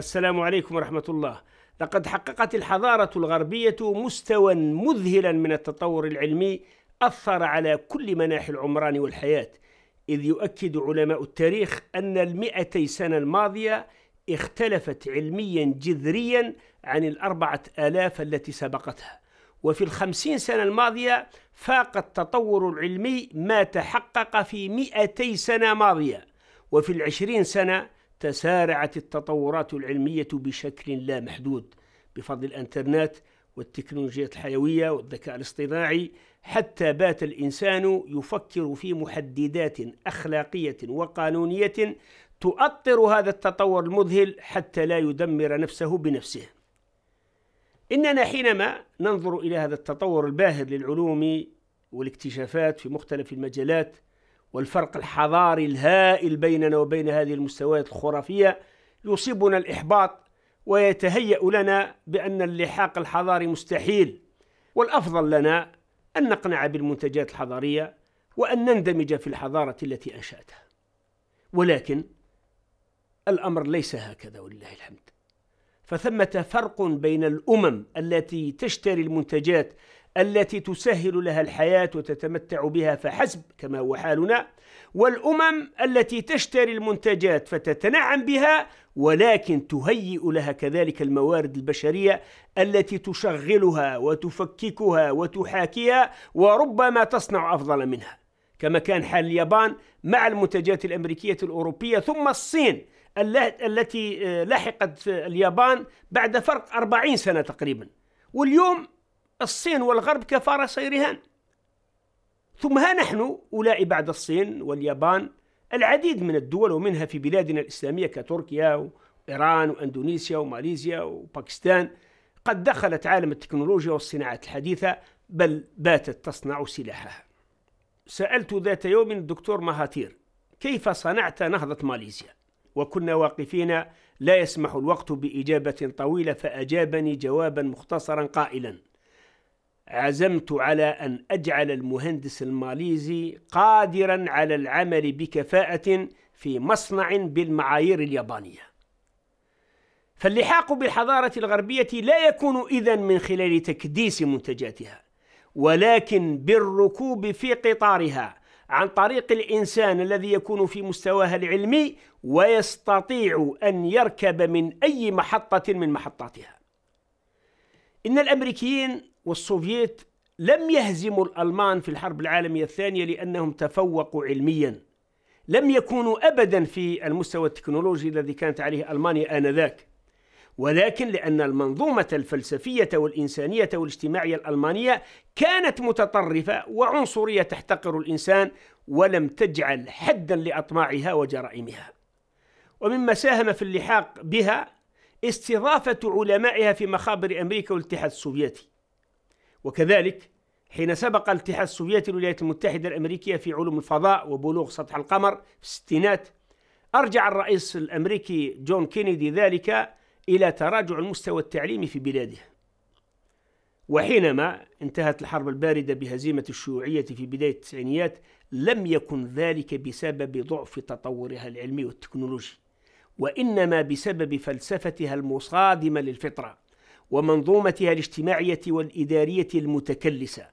السلام عليكم ورحمه الله لقد حققت الحضاره الغربيه مستوى مذهلا من التطور العلمي اثر على كل مناحي العمران والحياه اذ يؤكد علماء التاريخ ان المئتي سنه الماضيه اختلفت علميا جذريا عن الأربعة آلاف التي سبقتها وفي الخمسين سنة الماضية فاق التطور العلمي ما تحقق في مئتي سنة ماضية وفي العشرين سنة تسارعت التطورات العلمية بشكل لا محدود بفضل الانترنت والتكنولوجيات الحيوية والذكاء الاصطناعي حتى بات الإنسان يفكر في محددات أخلاقية وقانونية تؤطر هذا التطور المذهل حتى لا يدمر نفسه بنفسه إننا حينما ننظر إلى هذا التطور الباهر للعلوم والاكتشافات في مختلف المجالات والفرق الحضاري الهائل بيننا وبين هذه المستويات الخرافية يصيبنا الإحباط ويتهيأ لنا بأن اللحاق الحضاري مستحيل والأفضل لنا أن نقنع بالمنتجات الحضارية وأن نندمج في الحضارة التي أنشأتها ولكن الأمر ليس هكذا ولله الحمد فثمة فرق بين الأمم التي تشتري المنتجات التي تسهل لها الحياة وتتمتع بها فحسب كما هو حالنا والأمم التي تشتري المنتجات فتتنعم بها ولكن تهيئ لها كذلك الموارد البشرية التي تشغلها وتفككها وتحاكيها وربما تصنع أفضل منها كما كان حال اليابان مع المنتجات الأمريكية الأوروبية ثم الصين التي آه، لحقت اليابان بعد فرق 40 سنة تقريبا واليوم الصين والغرب كفارة كفارسيرهان ثم ها نحن أولاء بعد الصين واليابان العديد من الدول ومنها في بلادنا الإسلامية كتركيا وإيران وأندونيسيا وماليزيا وباكستان قد دخلت عالم التكنولوجيا والصناعات الحديثة بل باتت تصنع سلاحها سألت ذات يوم الدكتور مهاتير كيف صنعت نهضة ماليزيا وكنا واقفين لا يسمح الوقت بإجابة طويلة فأجابني جوابا مختصرا قائلا عزمت على أن أجعل المهندس الماليزي قادرا على العمل بكفاءة في مصنع بالمعايير اليابانية فاللحاق بالحضارة الغربية لا يكون إذا من خلال تكديس منتجاتها ولكن بالركوب في قطارها عن طريق الإنسان الذي يكون في مستواها العلمي ويستطيع أن يركب من أي محطة من محطاتها إن الأمريكيين والسوفييت لم يهزموا الألمان في الحرب العالمية الثانية لأنهم تفوقوا علميا لم يكونوا أبدا في المستوى التكنولوجي الذي كانت عليه ألمانيا آنذاك ولكن لأن المنظومة الفلسفية والإنسانية والاجتماعية الألمانية كانت متطرفة وعنصرية تحتقر الإنسان ولم تجعل حدا لأطماعها وجرائمها ومما ساهم في اللحاق بها استضافة علمائها في مخابر أمريكا والاتحاد السوفيتي وكذلك حين سبق الاتحاد السوفيتي الولايات المتحدة الأمريكية في علوم الفضاء وبلوغ سطح القمر في الستينات أرجع الرئيس الأمريكي جون كينيدي ذلك إلى تراجع المستوى التعليمي في بلاده وحينما انتهت الحرب الباردة بهزيمة الشيوعية في بداية التسعينيات لم يكن ذلك بسبب ضعف تطورها العلمي والتكنولوجي وإنما بسبب فلسفتها المصادمة للفطرة ومنظومتها الاجتماعية والإدارية المتكلسة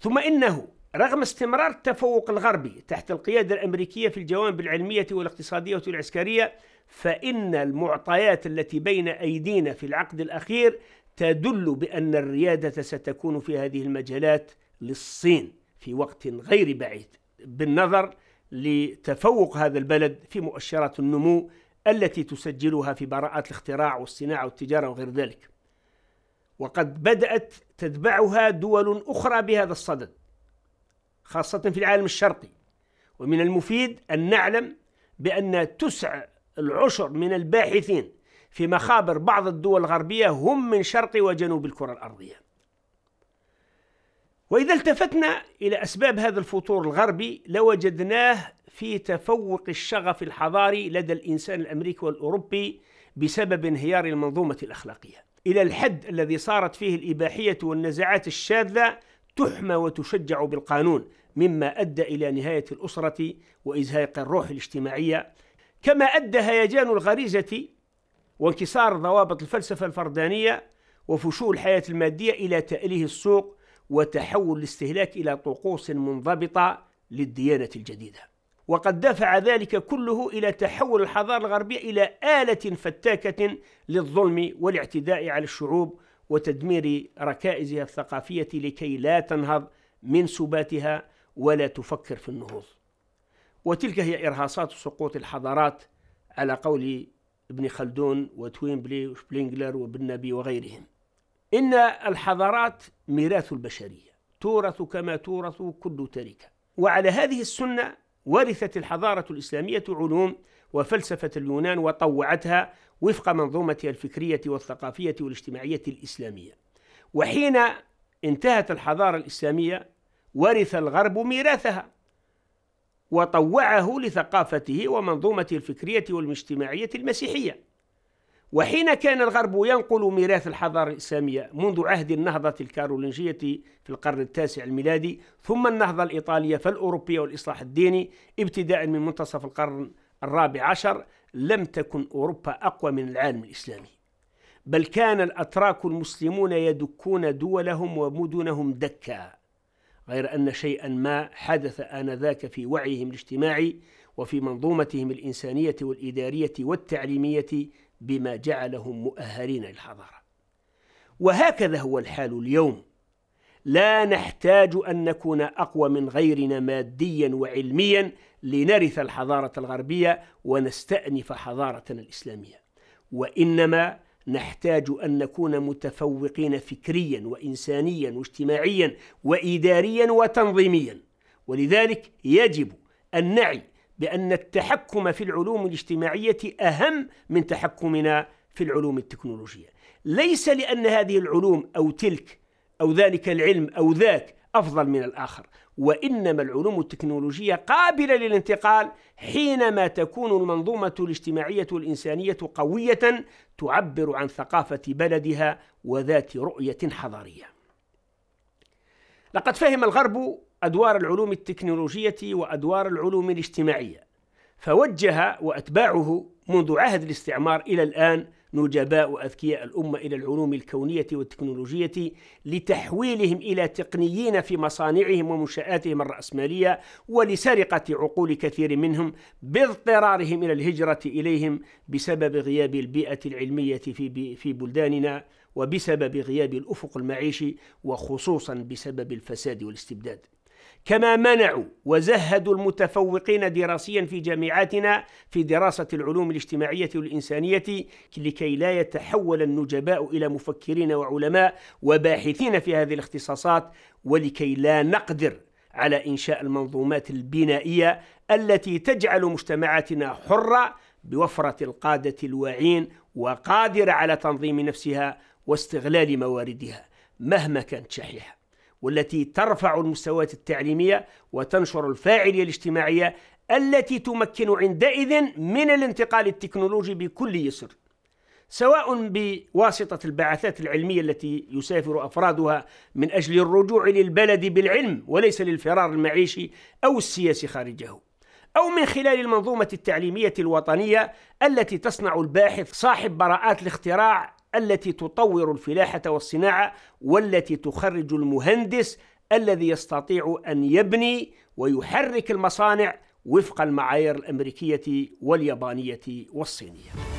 ثم إنه رغم استمرار التفوق الغربي تحت القيادة الأمريكية في الجوانب العلمية والاقتصادية والعسكرية فإن المعطيات التي بين أيدينا في العقد الأخير تدل بأن الريادة ستكون في هذه المجالات للصين في وقت غير بعيد بالنظر لتفوق هذا البلد في مؤشرات النمو التي تسجلها في براءات الاختراع والصناعة والتجارة وغير ذلك وقد بدأت تتبعها دول أخرى بهذا الصدد خاصة في العالم الشرقي ومن المفيد أن نعلم بأن تسع العشر من الباحثين في مخابر بعض الدول الغربية هم من شرق وجنوب الكرة الأرضية وإذا التفتنا إلى أسباب هذا الفطور الغربي لوجدناه في تفوق الشغف الحضاري لدى الانسان الامريكي والاوروبي بسبب انهيار المنظومه الاخلاقيه الى الحد الذي صارت فيه الاباحيه والنزاعات الشاذه تحمى وتشجع بالقانون مما ادى الى نهايه الاسره وازهاق الروح الاجتماعيه كما ادى هيجان الغريزه وانكسار ضوابط الفلسفه الفردانيه وفشو الحياه الماديه الى تاليه السوق وتحول الاستهلاك الى طقوس منضبطه للديانه الجديده وقد دفع ذلك كله إلى تحول الحضارة الغربية إلى آلة فتاكة للظلم والاعتداء على الشعوب وتدمير ركائزها الثقافية لكي لا تنهض من سباتها ولا تفكر في النهوض. وتلك هي إرهاصات سقوط الحضارات على قول ابن خلدون وتوينبلي وشبلينجلر نبي وغيرهم. إن الحضارات ميراث البشرية، تورث كما تورث كل تركة. وعلى هذه السنة ورثت الحضارة الإسلامية علوم وفلسفة اليونان وطوعتها وفق منظومتها الفكرية والثقافية والاجتماعية الإسلامية. وحين انتهت الحضارة الإسلامية ورث الغرب ميراثها وطوعه لثقافته ومنظومته الفكرية والاجتماعية المسيحية. وحين كان الغرب ينقل ميراث الحضارة الإسلامية منذ عهد النهضة الكارولينجية في القرن التاسع الميلادي ثم النهضة الإيطالية فالأوروبية والإصلاح الديني ابتداء من منتصف القرن الرابع عشر لم تكن أوروبا أقوى من العالم الإسلامي بل كان الأتراك المسلمون يدكون دولهم ومدنهم دكا غير أن شيئا ما حدث آنذاك في وعيهم الاجتماعي وفي منظومتهم الإنسانية والإدارية والتعليمية بما جعلهم مؤهلين للحضارة وهكذا هو الحال اليوم لا نحتاج أن نكون أقوى من غيرنا ماديا وعلميا لنرث الحضارة الغربية ونستأنف حضارتنا الإسلامية وإنما نحتاج أن نكون متفوقين فكريا وإنسانيا واجتماعيا وإداريا وتنظيميا ولذلك يجب أن نعي لأن التحكم في العلوم الاجتماعية أهم من تحكمنا في العلوم التكنولوجية ليس لأن هذه العلوم أو تلك أو ذلك العلم أو ذاك أفضل من الآخر وإنما العلوم التكنولوجية قابلة للانتقال حينما تكون المنظومة الاجتماعية الإنسانية قوية تعبر عن ثقافة بلدها وذات رؤية حضارية لقد فهم الغرب أدوار العلوم التكنولوجية وأدوار العلوم الاجتماعية فوجه وأتباعه منذ عهد الاستعمار إلى الآن نجباء وأذكياء الأمة إلى العلوم الكونية والتكنولوجية لتحويلهم إلى تقنيين في مصانعهم ومنشآتهم الرأسمالية ولسرقة عقول كثير منهم باضطرارهم إلى الهجرة إليهم بسبب غياب البيئة العلمية في, في بلداننا وبسبب غياب الأفق المعيشي وخصوصا بسبب الفساد والاستبداد كما منعوا وزهدوا المتفوقين دراسيا في جامعاتنا في دراسة العلوم الاجتماعية والإنسانية لكي لا يتحول النجباء إلى مفكرين وعلماء وباحثين في هذه الاختصاصات ولكي لا نقدر على إنشاء المنظومات البنائية التي تجعل مجتمعاتنا حرة بوفرة القادة الواعين وقادرة على تنظيم نفسها واستغلال مواردها مهما كانت شحيحة والتي ترفع المستويات التعليمية وتنشر الفاعلية الاجتماعية التي تمكن عندئذ من الانتقال التكنولوجي بكل يسر سواء بواسطة البعثات العلمية التي يسافر أفرادها من أجل الرجوع للبلد بالعلم وليس للفرار المعيشي أو السياسي خارجه أو من خلال المنظومة التعليمية الوطنية التي تصنع الباحث صاحب براءات الاختراع التي تطور الفلاحة والصناعة والتي تخرج المهندس الذي يستطيع أن يبني ويحرك المصانع وفق المعايير الأمريكية واليابانية والصينية